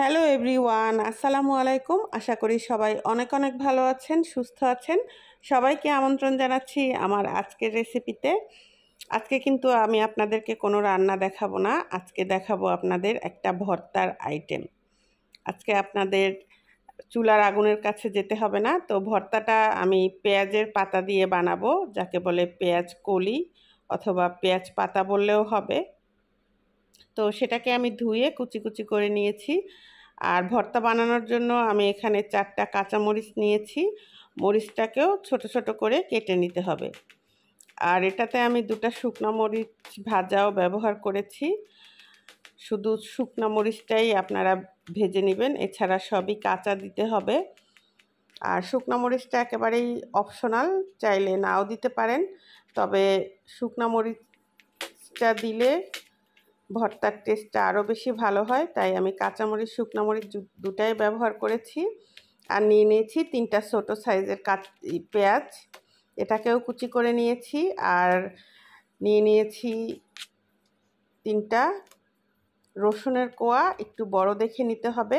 hello everyone আসসালামু আলাইকুম আশা করি সবাই অনেক অনেক ভালো আছেন সুস্থ আছেন সবাইকে আমন্ত্রণ জানাচ্ছি আমার আজকের রেসিপিতে আজকে কিন্তু আমি আপনাদেরকে কোনো রান্না দেখাবো না আজকে দেখাবো আপনাদের একটা ভর্তার আইটেম আজকে আপনাদের চুলার আগুনের কাছে যেতে হবে না তো ভর্তাটা আমি পেঁয়াজের পাতা দিয়ে বানাবো যাকে বলে পেঁয়াজ কলি অথবা পেঁয়াজ পাতা বললেও হবে তো সেটাকে আমি ধুয়ে কুচি কুচি করে নিয়েছি আর ভর্তা বানানোর জন্য আমি এখানে চারটা কাঁচামরিচ নিয়েছি মরিচটাকেও ছোট ছোট করে কেটে নিতে হবে আর এটাতে আমি দুটা শুকনো মরিচ ভাজাও ব্যবহার করেছি শুধু শুকনো মরিচটাই আপনারা ভেজে নেবেন এছাড়া সবই কাঁচা দিতে হবে আর শুকনো মরিচটা একেবারেই অপশনাল চাইলে নাও দিতে পারেন তবে শুকনো মরিচটা দিলে ভর্তার টেস্টটা আরও বেশি ভালো হয় তাই আমি কাঁচামরিচ শুকনামরিচ দুটাই ব্যবহার করেছি আর নিয়ে নিয়েছি তিনটা ছোটো সাইজের কাঁচ পেঁয়াজ এটাকেও কুচি করে নিয়েছি আর নিয়ে নিয়েছি তিনটা রসুনের কোয়া একটু বড় দেখে নিতে হবে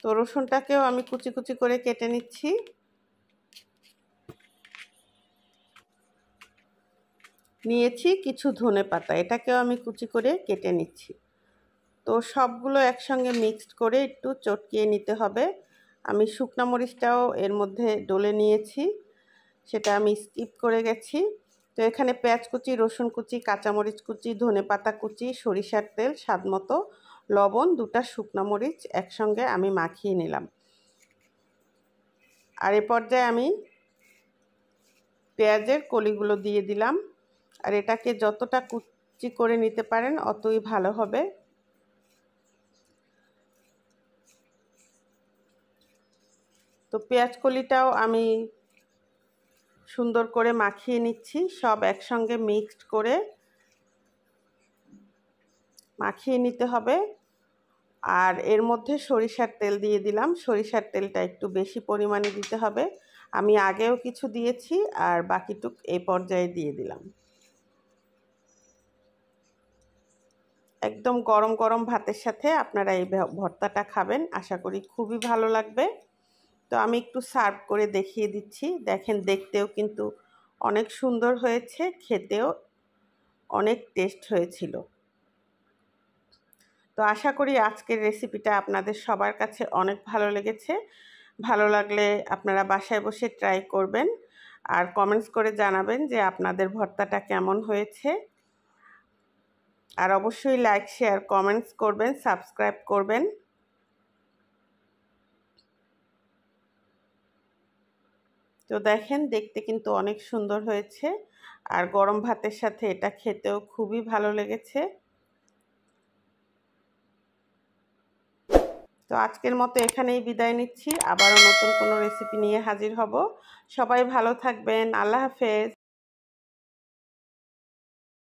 তো রসুনটাকেও আমি কুচি কুচি করে কেটে নিচ্ছি নিয়েছি কিছু ধনে পাতা এটাকেও আমি কুচি করে কেটে নিচ্ছি তো সবগুলো একসঙ্গে মিক্সড করে একটু চটকিয়ে নিতে হবে আমি শুকনো মরিচটাও এর মধ্যে ডলে নিয়েছি সেটা আমি স্কিপ করে গেছি তো এখানে পেঁয়াজ কুচি রসুন কুচি কাঁচামরিচ কুচি ধনে পাতা কুচি সরিষার তেল স্বাদ মতো লবণ দুটা শুকনো মরিচ একসঙ্গে আমি মাখিয়ে নিলাম আর এ পর্যায়ে আমি পেঁয়াজের কলিগুলো দিয়ে দিলাম আর এটাকে যতটা কুচি করে নিতে পারেন অতই ভালো হবে তো পেঁয়াজ কলিটাও আমি সুন্দর করে মাখিয়ে নিচ্ছি সব একসঙ্গে মিক্সড করে মাখিয়ে নিতে হবে আর এর মধ্যে সরিষার তেল দিয়ে দিলাম সরিষার তেলটা একটু বেশি পরিমাণে দিতে হবে আমি আগেও কিছু দিয়েছি আর বাকিটুক এই পর্যায়ে দিয়ে দিলাম একদম গরম গরম ভাতের সাথে আপনারা এই ভর্তাটা খাবেন আশা করি খুবই ভালো লাগবে তো আমি একটু সার্ভ করে দেখিয়ে দিচ্ছি দেখেন দেখতেও কিন্তু অনেক সুন্দর হয়েছে খেতেও অনেক টেস্ট হয়েছিল তো আশা করি আজকের রেসিপিটা আপনাদের সবার কাছে অনেক ভালো লেগেছে ভালো লাগলে আপনারা বাসায় বসে ট্রাই করবেন আর কমেন্টস করে জানাবেন যে আপনাদের ভর্তাটা কেমন হয়েছে আর অবশ্যই লাইক শেয়ার কমেন্টস করবেন সাবস্ক্রাইব করবেন তো দেখেন দেখতে কিন্তু অনেক সুন্দর হয়েছে আর গরম ভাতের সাথে এটা খেতেও খুবই ভালো লেগেছে তো আজকের মতো এখানেই বিদায় নিচ্ছি আবারও নতুন কোনো রেসিপি নিয়ে হাজির হব সবাই ভালো থাকবেন আল্লাহ হাফেজ